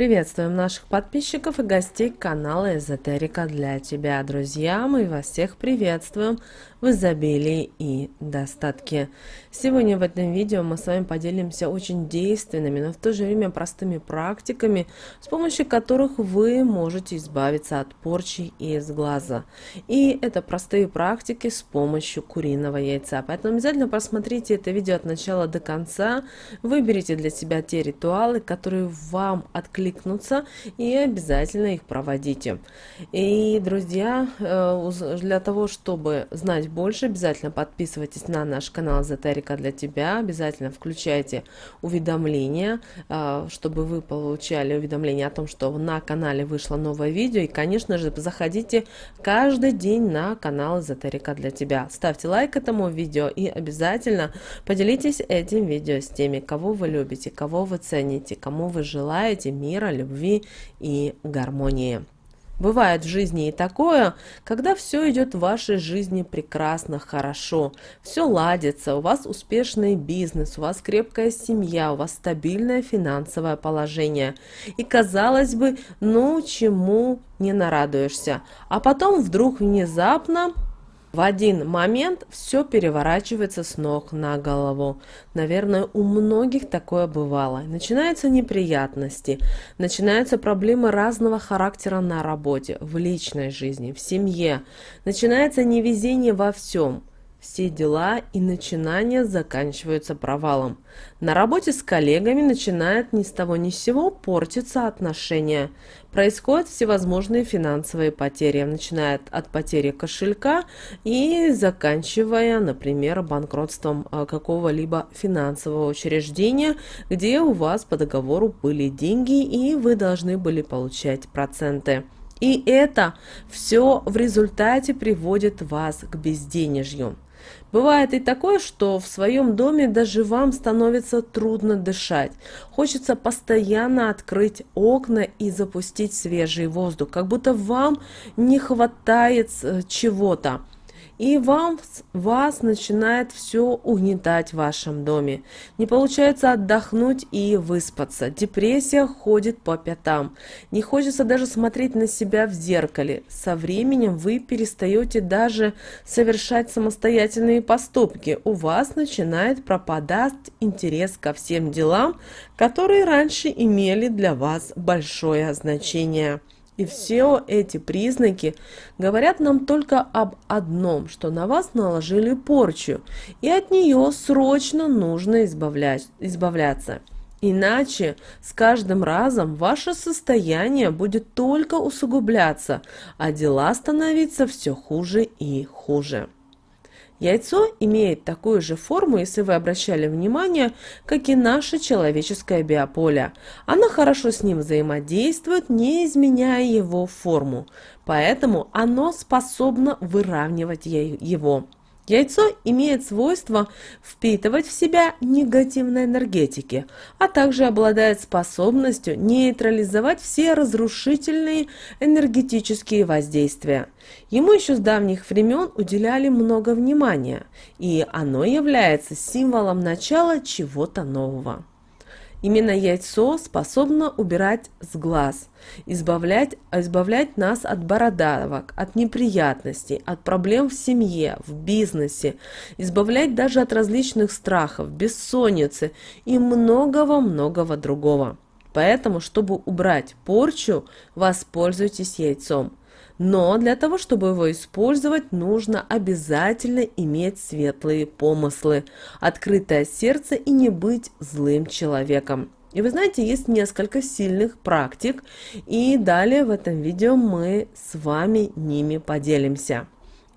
Приветствуем наших подписчиков и гостей канала Эзотерика для тебя, друзья. Мы вас всех приветствуем в изобилии и достатке. Сегодня в этом видео мы с вами поделимся очень действенными, но в то же время простыми практиками, с помощью которых вы можете избавиться от порчи и из глаза. И это простые практики с помощью куриного яйца. Поэтому обязательно просмотрите это видео от начала до конца, выберите для себя те ритуалы, которые вам откликаются откликнутся и обязательно их проводите. И, друзья, э, для того, чтобы знать больше, обязательно подписывайтесь на наш канал «Эзотерика для тебя», обязательно включайте уведомления, э, чтобы вы получали уведомления о том, что на канале вышло новое видео. И, конечно же, заходите каждый день на канал «Эзотерика для тебя». Ставьте лайк этому видео и обязательно поделитесь этим видео с теми, кого вы любите, кого вы цените, кому вы желаете мира, мира, любви и гармонии. Бывает в жизни и такое, когда все идет в вашей жизни прекрасно, хорошо, все ладится, у вас успешный бизнес, у вас крепкая семья, у вас стабильное финансовое положение. И казалось бы, ну чему не нарадуешься. А потом вдруг внезапно в один момент все переворачивается с ног на голову. Наверное, у многих такое бывало. Начинаются неприятности, начинаются проблемы разного характера на работе, в личной жизни, в семье. Начинается невезение во всем. Все дела и начинания заканчиваются провалом. На работе с коллегами начинает ни с того ни с сего портиться отношения. Происходят всевозможные финансовые потери, начиная от потери кошелька и заканчивая, например, банкротством а, какого-либо финансового учреждения, где у вас по договору были деньги и вы должны были получать проценты. И это все в результате приводит вас к безденежью. Бывает и такое, что в своем доме даже вам становится трудно дышать. Хочется постоянно открыть окна и запустить свежий воздух, как будто вам не хватает э, чего-то и вам, вас начинает все угнетать в вашем доме. Не получается отдохнуть и выспаться. Депрессия ходит по пятам. Не хочется даже смотреть на себя в зеркале. Со временем вы перестаете даже совершать самостоятельные поступки. У вас начинает пропадать интерес ко всем делам, которые раньше имели для вас большое значение. И все эти признаки говорят нам только об одном, что на вас наложили порчу, и от нее срочно нужно избавлять, избавляться. Иначе с каждым разом ваше состояние будет только усугубляться, а дела становиться все хуже и хуже. Яйцо имеет такую же форму, если вы обращали внимание, как и наше человеческое биополе. Оно хорошо с ним взаимодействует, не изменяя его форму, поэтому оно способно выравнивать его. Яйцо имеет свойство впитывать в себя негативные энергетики, а также обладает способностью нейтрализовать все разрушительные энергетические воздействия. Ему еще с давних времен уделяли много внимания, и оно является символом начала чего-то нового. Именно яйцо способно убирать с глаз, избавлять, избавлять нас от бородавок, от неприятностей, от проблем в семье, в бизнесе, избавлять даже от различных страхов, бессонницы и многого-многого другого. Поэтому, чтобы убрать порчу, воспользуйтесь яйцом. Но для того, чтобы его использовать, нужно обязательно иметь светлые помыслы, открытое сердце и не быть злым человеком. И вы знаете, есть несколько сильных практик, и далее в этом видео мы с вами ними поделимся.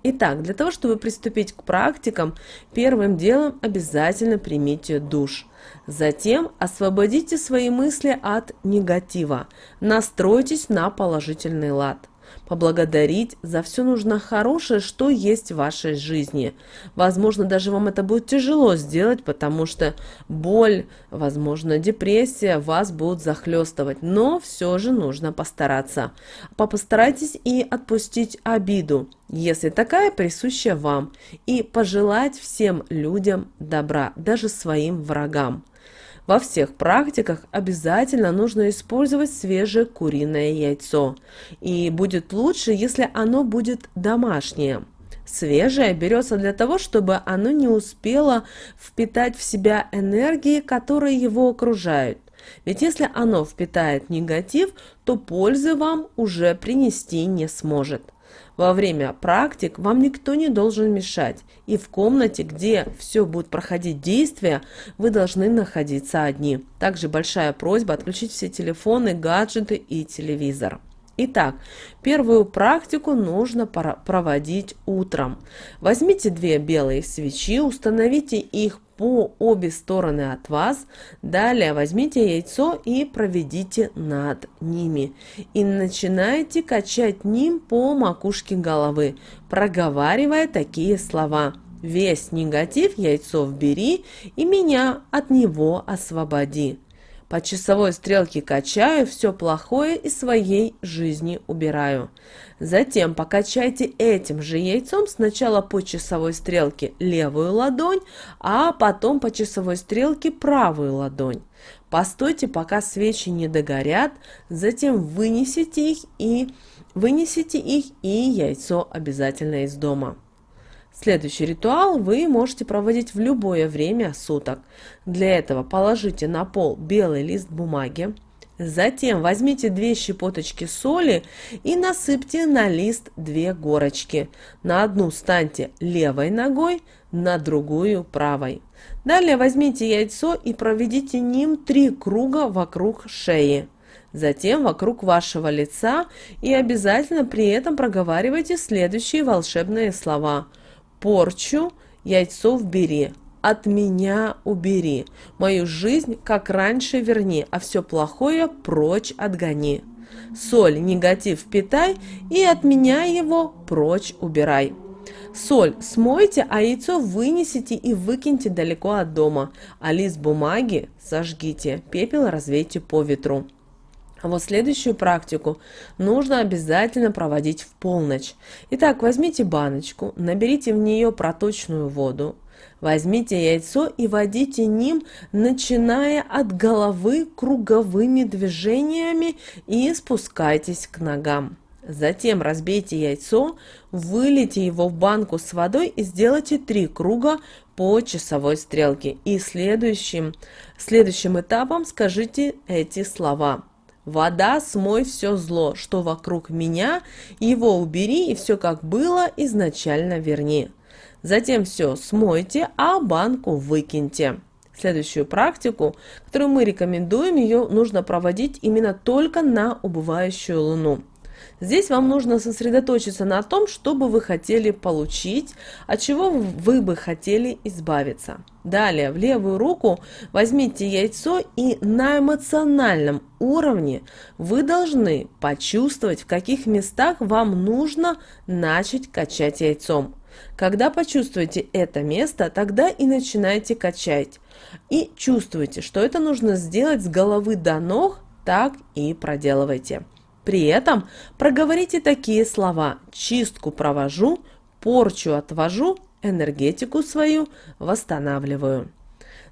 Итак, для того, чтобы приступить к практикам, первым делом обязательно примите душ. Затем освободите свои мысли от негатива, настройтесь на положительный лад – поблагодарить за все нужно хорошее, что есть в вашей жизни. Возможно, даже вам это будет тяжело сделать, потому что боль, возможно, депрессия вас будут захлестывать, но все же нужно постараться. Постарайтесь и отпустить обиду, если такая присуща вам, и пожелать всем людям добра, даже своим врагам. Во всех практиках обязательно нужно использовать свежее куриное яйцо. И будет лучше, если оно будет домашнее. Свежее берется для того, чтобы оно не успело впитать в себя энергии, которые его окружают. Ведь если оно впитает негатив, то пользы вам уже принести не сможет. Во время практик вам никто не должен мешать, и в комнате, где все будет проходить действие, вы должны находиться одни. Также большая просьба отключить все телефоны, гаджеты и телевизор. Итак, первую практику нужно проводить утром. Возьмите две белые свечи, установите их по обе стороны от вас. Далее возьмите яйцо и проведите над ними. И начинайте качать ним по макушке головы, проговаривая такие слова. Весь негатив яйцо вбери и меня от него освободи. По часовой стрелке качаю все плохое из своей жизни убираю. Затем покачайте этим же яйцом сначала по часовой стрелке левую ладонь, а потом по часовой стрелке правую ладонь. Постойте, пока свечи не догорят, затем вынесите их и вынесите их и яйцо обязательно из дома. Следующий ритуал вы можете проводить в любое время суток. Для этого положите на пол белый лист бумаги, затем возьмите две щепоточки соли и насыпьте на лист две горочки. На одну станьте левой ногой, на другую правой. Далее возьмите яйцо и проведите ним три круга вокруг шеи затем вокруг вашего лица и обязательно при этом проговаривайте следующие волшебные слова – порчу яйцо вбери, от меня убери, мою жизнь как раньше верни, а все плохое прочь отгони. Соль негатив питай и от меня его прочь убирай. Соль смойте, а яйцо вынесите и выкиньте далеко от дома, а лист бумаги сожгите, пепел развейте по ветру. А вот следующую практику нужно обязательно проводить в полночь. Итак, возьмите баночку, наберите в нее проточную воду, Возьмите яйцо и водите ним, начиная от головы круговыми движениями и спускайтесь к ногам. Затем разбейте яйцо, вылейте его в банку с водой и сделайте три круга по часовой стрелке. И следующим, следующим этапом скажите эти слова. Вода, смой все зло, что вокруг меня, его убери и все как было изначально верни. Затем все смойте, а банку выкиньте. Следующую практику, которую мы рекомендуем, ее нужно проводить именно только на убывающую луну. Здесь вам нужно сосредоточиться на том, что бы вы хотели получить, от чего вы бы хотели избавиться. Далее в левую руку возьмите яйцо и на эмоциональном уровне вы должны почувствовать, в каких местах вам нужно начать качать яйцом. Когда почувствуете это место, тогда и начинайте качать. И чувствуйте, что это нужно сделать с головы до ног, так и проделывайте. При этом проговорите такие слова «чистку провожу», «порчу отвожу», «энергетику свою восстанавливаю».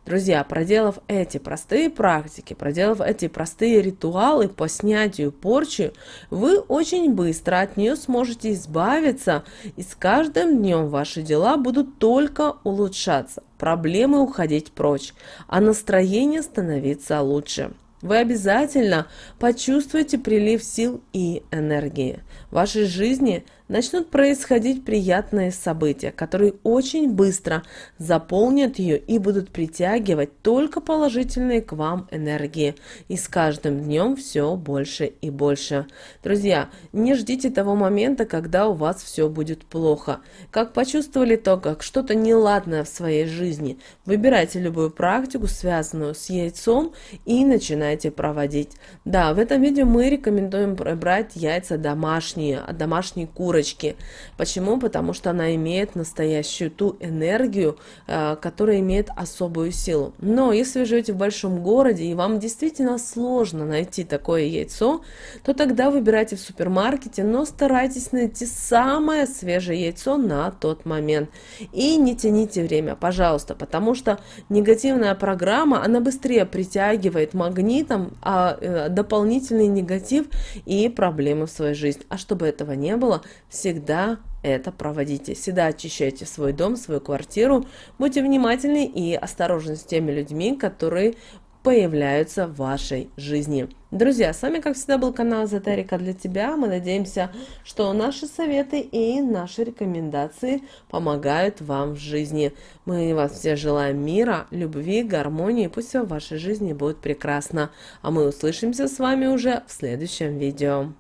Друзья, проделав эти простые практики, проделав эти простые ритуалы по снятию порчи, вы очень быстро от нее сможете избавиться, и с каждым днем ваши дела будут только улучшаться, проблемы уходить прочь, а настроение становиться лучше. Вы обязательно почувствуете прилив сил и энергии. В вашей жизни начнут происходить приятные события, которые очень быстро заполнят ее и будут притягивать только положительные к вам энергии. И с каждым днем все больше и больше. Друзья, не ждите того момента, когда у вас все будет плохо. Как почувствовали то, как что-то неладное в своей жизни, выбирайте любую практику, связанную с яйцом, и начинайте проводить. Да, в этом видео мы рекомендуем брать яйца домашние, от домашней куры девочки. Почему? Потому что она имеет настоящую ту энергию, э, которая имеет особую силу. Но если вы живете в большом городе и вам действительно сложно найти такое яйцо, то тогда выбирайте в супермаркете, но старайтесь найти самое свежее яйцо на тот момент. И не тяните время, пожалуйста, потому что негативная программа, она быстрее притягивает магнитом а, э, дополнительный негатив и проблемы в своей жизни. А чтобы этого не было, всегда это проводите. Всегда очищайте свой дом, свою квартиру. Будьте внимательны и осторожны с теми людьми, которые появляются в вашей жизни. Друзья, с вами, как всегда, был канал Эзотерика для тебя. Мы надеемся, что наши советы и наши рекомендации помогают вам в жизни. Мы вас все желаем мира, любви, гармонии. Пусть все в вашей жизни будет прекрасно. А мы услышимся с вами уже в следующем видео.